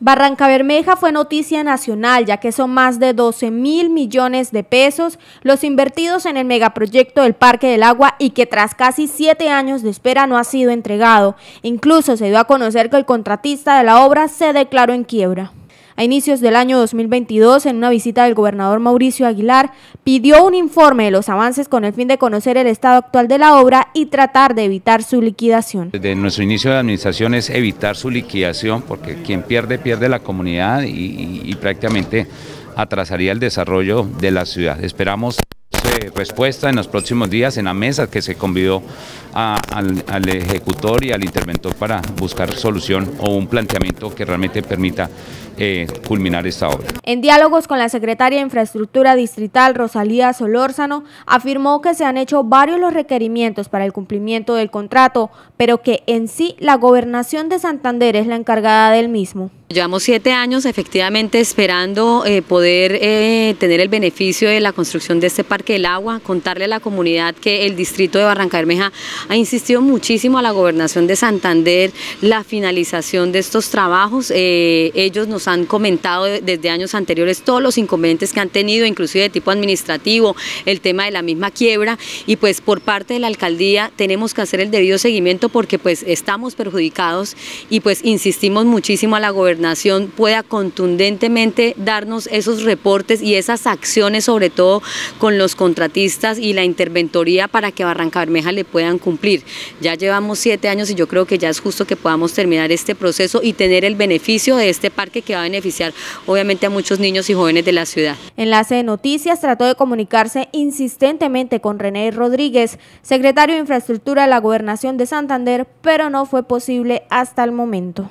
Barranca Bermeja fue noticia nacional, ya que son más de 12 mil millones de pesos los invertidos en el megaproyecto del Parque del Agua y que tras casi siete años de espera no ha sido entregado. Incluso se dio a conocer que el contratista de la obra se declaró en quiebra. A inicios del año 2022, en una visita del gobernador Mauricio Aguilar, pidió un informe de los avances con el fin de conocer el estado actual de la obra y tratar de evitar su liquidación. Desde nuestro inicio de administración es evitar su liquidación, porque quien pierde, pierde la comunidad y, prácticamente atrasaría el desarrollo de la ciudad. Esperamos respuesta en los próximos días en la mesa que se convidó al, ejecutor y al interventor para buscar solución o un planteamiento que realmente permita eh, culminar esta obra. En diálogos con la secretaria de Infraestructura Distrital, Rosalía Solórzano, afirmó que se han hecho varios los requerimientos para el cumplimiento del contrato, pero que en sí la gobernación de Santander es la encargada del mismo. Llevamos siete años efectivamente esperando eh, poder eh, tener el beneficio de la construcción de este Parque del Agua, contarle a la comunidad que el distrito de Barranca Bermeja ha insistido muchísimo a la gobernación de Santander la finalización de estos trabajos. Eh, ellos nos han comentado desde años anteriores todos los inconvenientes que han tenido, inclusive de tipo administrativo, el tema de la misma quiebra y pues por parte de la alcaldía tenemos que hacer el debido seguimiento porque pues estamos perjudicados y pues insistimos muchísimo a la gobernación pueda contundentemente darnos esos reportes y esas acciones sobre todo con los contratistas y la interventoría para que Barranca Bermeja le puedan cumplir. Ya llevamos siete años y yo creo que ya es justo que podamos terminar este proceso y tener el beneficio de este parque que va a beneficiar obviamente a muchos niños y jóvenes de la ciudad. Enlace de Noticias trató de comunicarse insistentemente con René Rodríguez, secretario de Infraestructura de la Gobernación de Santander, pero no fue posible hasta el momento.